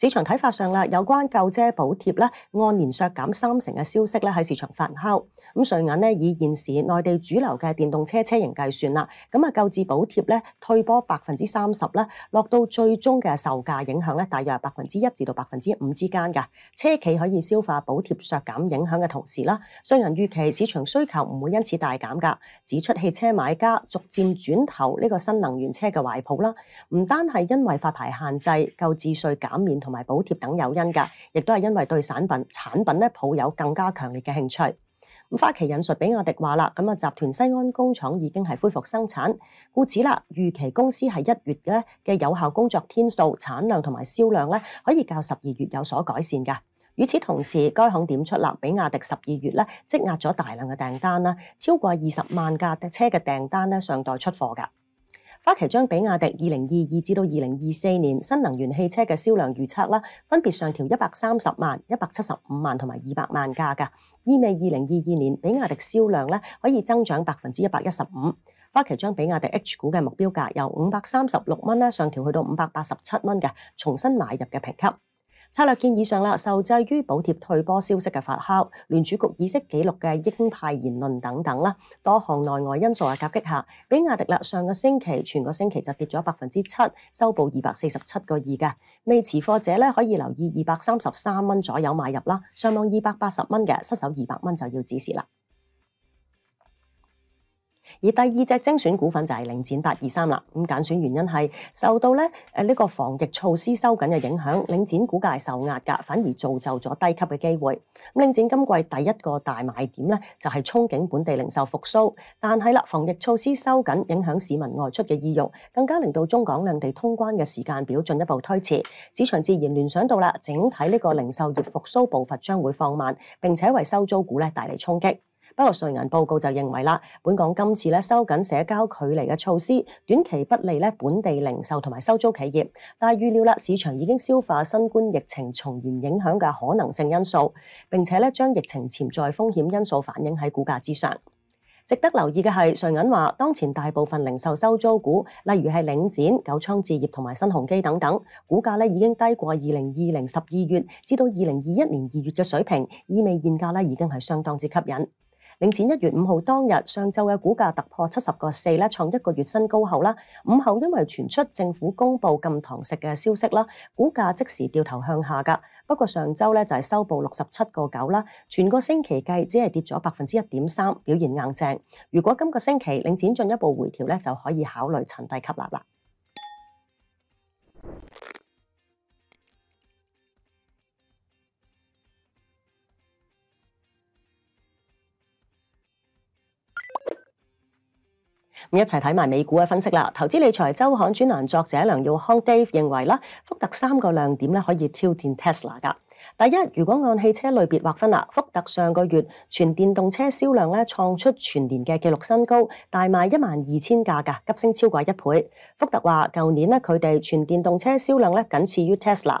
市場睇法上啦，有關救車補貼咧按年削減三成嘅消息咧喺市場發酵。咁瑞銀咧以現時內地主流嘅電動車車型計算啦，咁啊購置補貼咧退波百分之三十咧，落到最終嘅售價影響咧大約係百分之一至到百分之五之間㗎。車企可以消化補貼削減影響嘅同時啦，瑞銀預期市場需求唔會因此大減噶，指出汽車買家逐漸轉投呢個新能源車嘅懷抱啦。唔單係因為發牌限制購置税減免。同埋補貼等有因噶，亦都係因為對產品產品咧抱有更加強烈嘅興趣。咁花旗引述比亚迪话啦，咁啊集团西安工厂已经系恢复生产，故此啦，预期公司系一月咧嘅有效工作天数、产量同埋销量咧，可以较十二月有所改善噶。与此同时，该行点出啦，比亚迪十二月咧积压咗大量嘅订单啦，超过二十万架车嘅订单咧尚待出货噶。花旗将比亚迪二零二二至到二零二四年新能源汽车嘅销量预测啦，分别上调一百三十万、一百七十五万同埋二百万架嘅。意味二零二二年比亚迪销量咧可以增长百分之一百一十五。花旗将比亚迪 H 股嘅目标价由五百三十六蚊咧上调去到五百八十七蚊嘅，重新买入嘅评级。策略建以上啦，受制於補貼退波消息嘅發酵、聯儲局意識記錄嘅鹰派言論等等啦，多項內外因素嘅夹擊下，比亞迪啦上個星期全個星期就跌咗百分之七，收報二百四十七個二嘅。未持貨者咧可以留意二百三十三蚊左右買入啦，上往二百八十蚊嘅失手二百蚊就要止蝕啦。而第二隻精選股份就係領展八二三啦，咁簡選原因係受到咧誒呢個防疫措施收緊嘅影響，領展股價受壓㗎，反而造就咗低級嘅機會。領展今季第一個大賣點咧就係憧憬本地零售復甦，但係啦，防疫措施收緊影響市民外出嘅意欲，更加令到中港兩地通關嘅時間表進一步推遲，市場自然聯想到啦，整體呢個零售業復甦步伐將會放慢，並且為收租股咧帶嚟衝擊。不過，瑞銀報告就認為啦，本港今次咧收緊社交距離嘅措施，短期不利咧本地零售同埋收租企業，但係預料市場已經消化新冠疫情重燃影響嘅可能性因素，並且咧將疫情潛在風險因素反映喺股價之上。值得留意嘅係，瑞銀話，當前大部分零售收租股，例如係領展、九倉、置業同埋新鴻基等等，股價咧已經低過二零二零十二月至到二零二一年二月嘅水平，意味現價咧已經係相當之吸引。领展一月五号当日上昼嘅股价突破七十個四啦，创一个月新高后啦，午后因为传出政府公布禁糖食嘅消息啦，股价即时掉头向下噶。不过上周咧就係收报六十七個九啦，全个星期计只係跌咗百分之一点三，表现硬淨。如果今個星期領展进一步回调咧，就可以考虑层底吸纳啦。咁一齊睇埋美股嘅分析啦。投資理財周刊專欄作者梁耀康 Dave 認為啦，福特三個亮點咧可以挑戰 Tesla 噶。第一，如果按汽車類別劃分啦，福特上個月全電動車銷量咧創出全年嘅紀錄新高，大賣一萬二千架噶，急升超過一倍。福特話，舊年咧佢哋全電動車銷量咧僅次於 Tesla。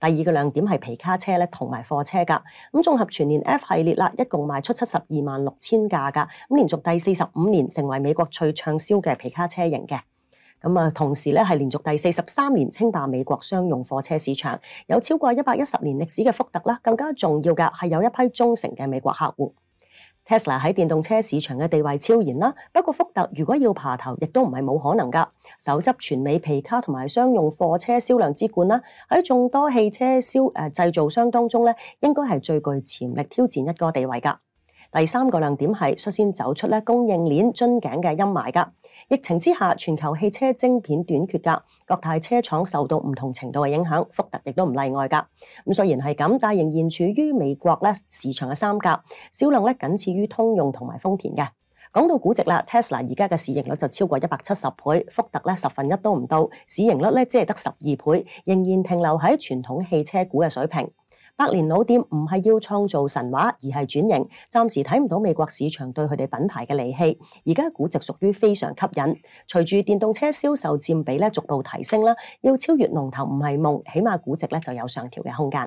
第二個亮點係皮卡車咧，同埋貨車噶。咁綜合全年 F 系列啦，一共賣出七十二萬六千架噶。咁連續第四十五年成為美國最暢銷嘅皮卡車型嘅。咁啊，同時咧係連續第四十三年稱霸美國商用貨車市場，有超過一百一十年歷史嘅福特啦，更加重要嘅係有一批忠誠嘅美國客户。Tesla 喺电动车市场嘅地位超然啦，不过福特如果要爬头，亦都唔係冇可能噶。手执全美皮卡同埋商用货车销量之冠啦，喺众多汽车销制造商当中咧，应该係最具潜力挑战一个地位㗎。第三個亮點係率先走出咧供應鏈樽頸嘅陰霾㗎。疫情之下，全球汽車晶片短缺㗎，各大車廠受到唔同程度嘅影響，福特亦都唔例外㗎。咁雖然係咁，但仍然處於美國咧市場嘅三甲，銷量咧僅次於通用同埋豐田嘅。講到估值啦，Tesla 而家嘅市盈率就超過一百七十倍，福特咧十分一都唔到，市盈率咧只係得十二倍，仍然停留喺傳統汽車股嘅水平。百年老店唔系要創造神話，而係轉型。暫時睇唔到美國市場對佢哋品牌嘅利器。而家估值屬於非常吸引。隨住電動車銷售佔比咧逐步提升啦，要超越龍頭唔係夢，起碼估值咧就有上調嘅空間。